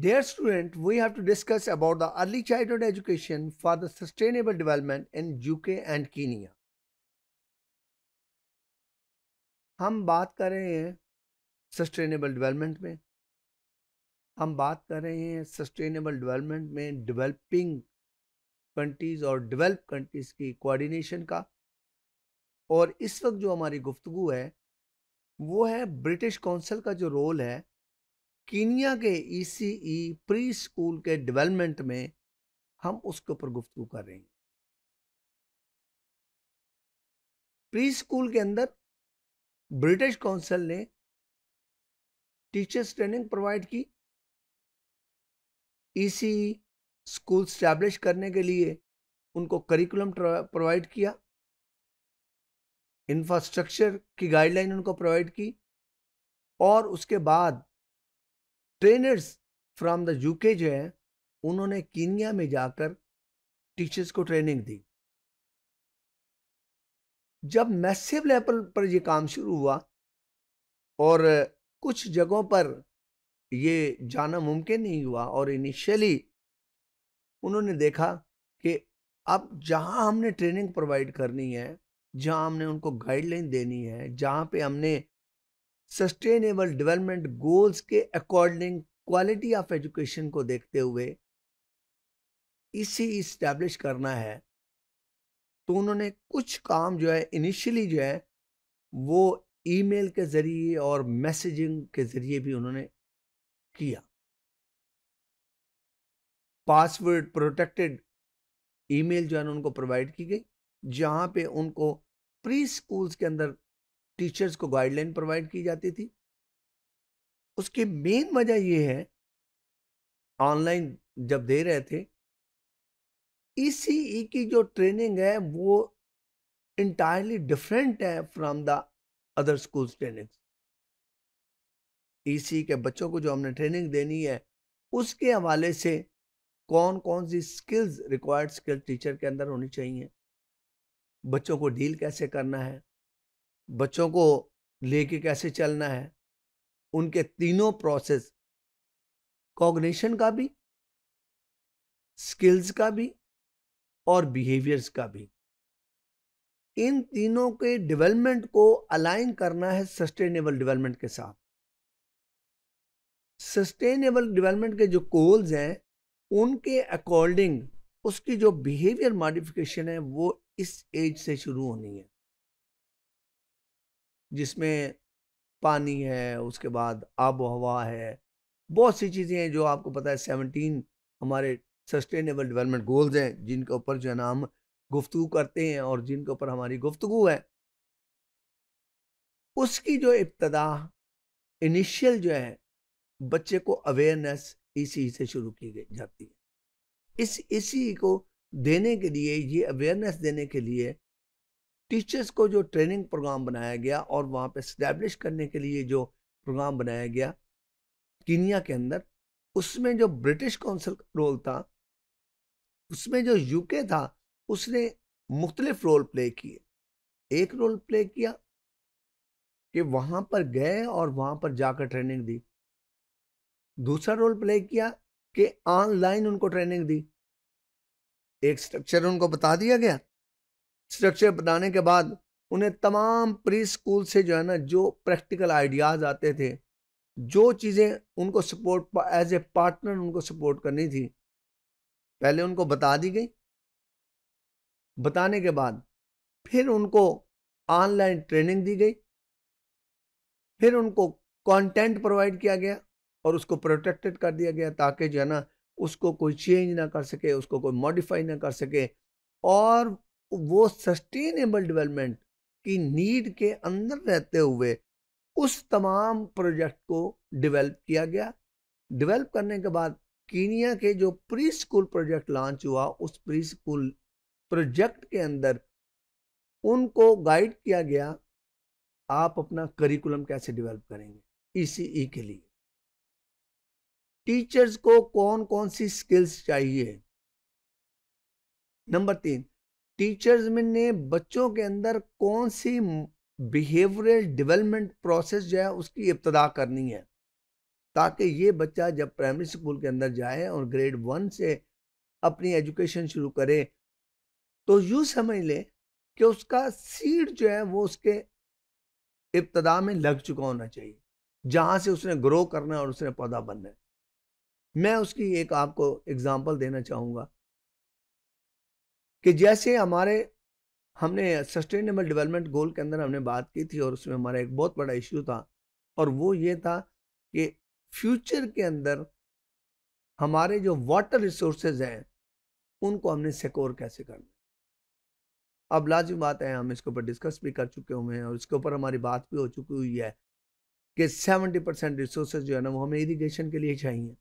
Dear student, we have to discuss about the early childhood education for the sustainable development in UK and Kenya. हम बात कर रहे हैं sustainable development में हम बात कर रहे हैं सस्टेनेबल डेवलपमेंट में डेवलपिंग कंट्रीज़ और डेवलप कंट्रीज़ की कोऑर्डिनेशन का और इस वक्त जो हमारी गुफ्तु है वो है ब्रिटिश काउंसिल का जो रोल है कीनिया के ईसीई प्री स्कूल के डेवलपमेंट में हम उसके ऊपर गुफ्तु कर रहे हैं प्री स्कूल के अंदर ब्रिटिश काउंसिल ने टीचर्स ट्रेनिंग प्रोवाइड की ईसी स्कूल स्टैब्लिश करने के लिए उनको करिकुलम प्रोवाइड किया इंफ्रास्ट्रक्चर की गाइडलाइन उनको प्रोवाइड की और उसके बाद ट्रेनर्स फ्रॉम द यूके जो हैं उन्होंने कीनिया में जाकर टीचर्स को ट्रेनिंग दी जब मैसिव लेवल पर यह काम शुरू हुआ और कुछ जगहों पर ये जाना मुमकिन नहीं हुआ और इनिशियली उन्होंने देखा कि अब जहाँ हमने ट्रेनिंग प्रोवाइड करनी है जहाँ हमने उनको गाइडलाइन देनी है जहाँ पे हमने सस्टेनेबल डेवलपमेंट गोल्स के अकॉर्डिंग क्वालिटी ऑफ एजुकेशन को देखते हुए इसी इस्टेब्लिश करना है तो उन्होंने कुछ काम जो है इनिशियली जो है वो ईमेल के ज़रिए और मैसेजिंग के ज़रिए भी उन्होंने किया पासवर्ड प्रोटेक्टेड ईमेल जो है उनको प्रोवाइड की गई जहाँ पे उनको प्री स्कूल्स के अंदर टीचर्स को गाइडलाइन प्रोवाइड की जाती थी उसकी मेन वजह यह है ऑनलाइन जब दे रहे थे ई e e की जो ट्रेनिंग है वो इंटायरली डिफरेंट है from the other school training ई के बच्चों को जो हमने ट्रेनिंग देनी है उसके हवाले से कौन कौन सी स्किल्स रिक्वायर्ड स्किल टीचर के अंदर होनी चाहिए बच्चों को डील कैसे करना है बच्चों को लेके कैसे चलना है उनके तीनों प्रोसेस कॉग्निशन का भी स्किल्स का भी और बिहेवियर्स का भी इन तीनों के डेवलपमेंट को अलाइन करना है सस्टेनेबल डेवलपमेंट के साथ सस्टेनेबल डेवलपमेंट के जो गोल्स हैं उनके अकॉर्डिंग उसकी जो बिहेवियर मॉडिफिकेशन है वो इस एज से शुरू होनी है जिसमें पानी है उसके बाद आब हवा है बहुत सी चीज़ें हैं जो आपको पता है सेवनटीन हमारे सस्टेनेबल डेवलपमेंट गोल्स हैं जिनके ऊपर जो है ना हम गुफ्तु करते हैं और जिनके ऊपर हमारी गुफ्तु है उसकी जो इब्तदा इनिशियल जो है बच्चे को अवेयरनेस इसी से शुरू की जाती है इस इसी को देने के लिए ये अवेयरनेस देने के लिए टीचर्स को जो ट्रेनिंग प्रोग्राम बनाया गया और वहाँ पे इस्टेब्लिश करने के लिए जो प्रोग्राम बनाया गया कीनिया के अंदर उसमें जो ब्रिटिश काउंसिल रोल था उसमें जो यूके था उसने मुख्तलिफ रोल प्ले किए एक रोल प्ले किया कि वहाँ पर गए और वहाँ पर जाकर ट्रेनिंग दी दूसरा रोल प्ले किया कि ऑनलाइन उनको ट्रेनिंग दी एक स्ट्रक्चर उनको बता दिया गया स्ट्रक्चर बनाने के बाद उन्हें तमाम प्री स्कूल से जो है ना जो प्रैक्टिकल आइडियाज़ आते थे जो चीज़ें उनको सपोर्ट एज ए पार्टनर उनको सपोर्ट करनी थी पहले उनको बता दी गई बताने के बाद फिर उनको ऑनलाइन ट्रेनिंग दी गई फिर उनको कंटेंट प्रोवाइड किया गया और उसको प्रोटेक्टेड कर दिया गया ताकि जो है ना उसको कोई चेंज ना कर सके उसको कोई मॉडिफाई ना कर सके और वो सस्टेनेबल डेवलपमेंट की नीड के अंदर रहते हुए उस तमाम प्रोजेक्ट को डेवलप किया गया डेवलप करने के बाद कीनिया के जो प्री स्कूल प्रोजेक्ट लॉन्च हुआ उस प्री स्कूल प्रोजेक्ट के अंदर उनको गाइड किया गया आप अपना करिकुलम कैसे डेवलप करेंगे ई e e के लिए टीचर्स को कौन कौन सी स्किल्स चाहिए नंबर तीन टीचर्स में ने बच्चों के अंदर कौन सी बिहेवियरल डेवलपमेंट प्रोसेस जो है उसकी इब्तदा करनी है ताकि ये बच्चा जब प्राइमरी स्कूल के अंदर जाए और ग्रेड वन से अपनी एजुकेशन शुरू करे तो यूँ समझ ले कि उसका सीड जो है वो उसके इब्तदा में लग चुका होना चाहिए जहाँ से उसने ग्रो करना है और उसने पौधा बनना है मैं उसकी एक आपको एग्ज़ाम्पल देना चाहूँगा कि जैसे हमारे हमने सस्टेनेबल डेवलपमेंट गोल के अंदर हमने बात की थी और उसमें हमारा एक बहुत बड़ा इशू था और वो ये था कि फ्यूचर के अंदर हमारे जो वाटर रिसोर्सेज हैं उनको हमने सिक्योर कैसे करना अब लाजिम बात है हम इसके ऊपर डिस्कस भी कर चुके हुए हैं और इसके ऊपर हमारी बात भी हो चुकी हुई है कि सेवेंटी परसेंट रिसोर्सेज जो है ना वो हमें इरीगेशन के लिए चाहिए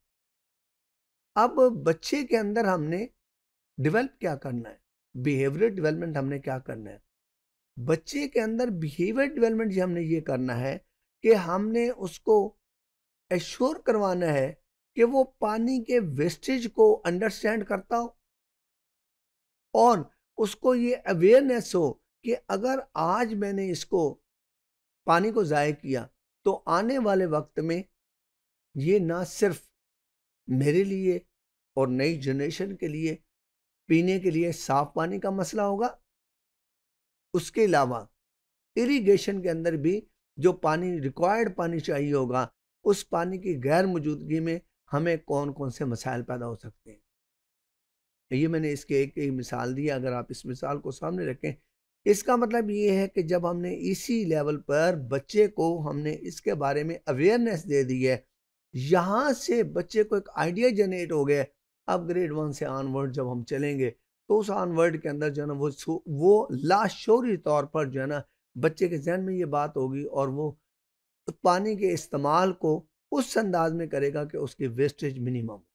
अब बच्चे के अंदर हमने डिवेल्प क्या करना है बिहेवियर डेवलपमेंट हमने क्या करना है बच्चे के अंदर बिहेवियर डेवलपमेंट हमने ये करना है कि हमने उसको एश्योर करवाना है कि वो पानी के वेस्टेज को अंडरस्टैंड करता हो और उसको ये अवेयरनेस हो कि अगर आज मैंने इसको पानी को ज़ाय किया तो आने वाले वक्त में ये ना सिर्फ मेरे लिए और नई जनरेशन के लिए पीने के लिए साफ पानी का मसला होगा उसके अलावा इरिगेशन के अंदर भी जो पानी रिक्वायर्ड पानी चाहिए होगा उस पानी की गैर मौजूदगी में हमें कौन कौन से मसाइल पैदा हो सकते हैं ये मैंने इसके एक एक मिसाल दी अगर आप इस मिसाल को सामने रखें इसका मतलब ये है कि जब हमने इसी लेवल पर बच्चे को हमने इसके बारे में अवेयरनेस दे दी है यहाँ से बच्चे को एक आइडिया जनरेट हो गया अब ग्रेड वन से ऑनवर्ड जब हम चलेंगे तो उस ऑनवर्ड के अंदर जो है ना वो वो लाशोरी तौर पर जो है ना बच्चे के जहन में ये बात होगी और वो पानी के इस्तेमाल को उस अंदाज में करेगा कि उसकी वेस्टेज मिनिमम